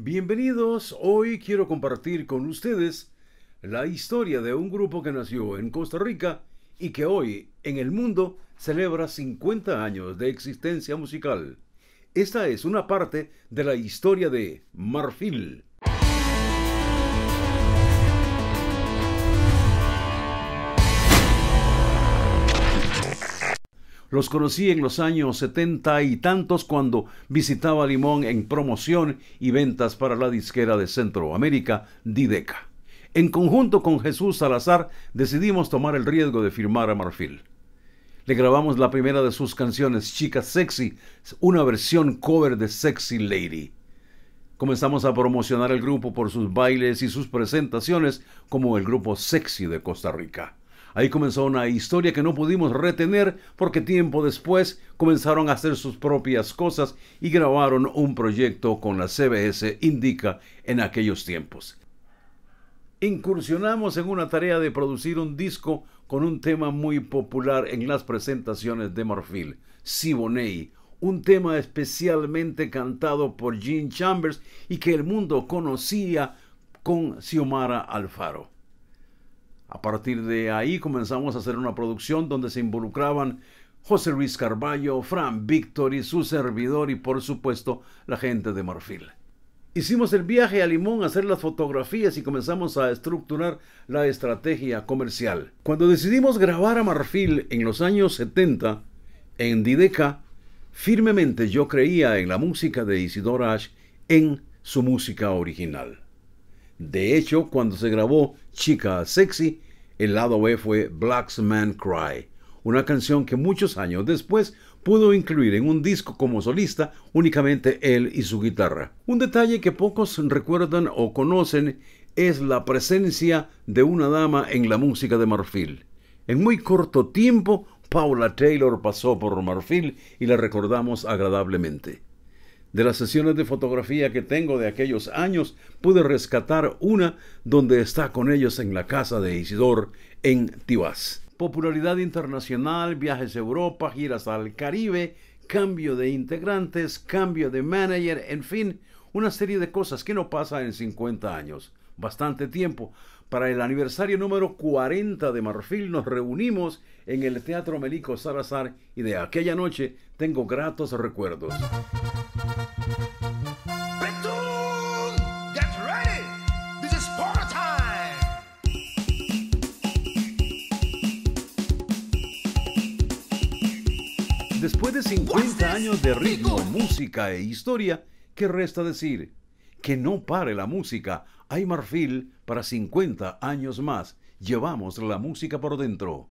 Bienvenidos, hoy quiero compartir con ustedes la historia de un grupo que nació en Costa Rica y que hoy en el mundo celebra 50 años de existencia musical. Esta es una parte de la historia de Marfil, Los conocí en los años setenta y tantos cuando visitaba Limón en promoción y ventas para la disquera de Centroamérica, Dideca. En conjunto con Jesús Salazar decidimos tomar el riesgo de firmar a Marfil. Le grabamos la primera de sus canciones, Chica Sexy, una versión cover de Sexy Lady. Comenzamos a promocionar el grupo por sus bailes y sus presentaciones como el grupo sexy de Costa Rica. Ahí comenzó una historia que no pudimos retener porque tiempo después comenzaron a hacer sus propias cosas y grabaron un proyecto con la CBS Indica en aquellos tiempos. Incursionamos en una tarea de producir un disco con un tema muy popular en las presentaciones de Marfil, Siboney, un tema especialmente cantado por Gene Chambers y que el mundo conocía con Xiomara Alfaro. A partir de ahí comenzamos a hacer una producción donde se involucraban José Luis Carballo, Fran Víctor y su servidor y por supuesto la gente de Marfil. Hicimos el viaje a Limón a hacer las fotografías y comenzamos a estructurar la estrategia comercial. Cuando decidimos grabar a Marfil en los años 70, en Dideca, firmemente yo creía en la música de Isidora Ash en su música original. De hecho, cuando se grabó Chica Sexy, el lado B fue Black's Man Cry, una canción que muchos años después pudo incluir en un disco como solista únicamente él y su guitarra. Un detalle que pocos recuerdan o conocen es la presencia de una dama en la música de Marfil. En muy corto tiempo, Paula Taylor pasó por Marfil y la recordamos agradablemente. De las sesiones de fotografía que tengo de aquellos años, pude rescatar una donde está con ellos en la casa de Isidor en Tibas. Popularidad internacional, viajes a Europa, giras al Caribe, cambio de integrantes, cambio de manager, en fin, una serie de cosas que no pasa en 50 años bastante tiempo. Para el aniversario número 40 de Marfil nos reunimos en el Teatro Melico Salazar y de aquella noche tengo gratos recuerdos. Después de 50 años de ritmo, música e historia, ¿qué resta decir? Que no pare la música. Hay marfil para 50 años más. Llevamos la música por dentro.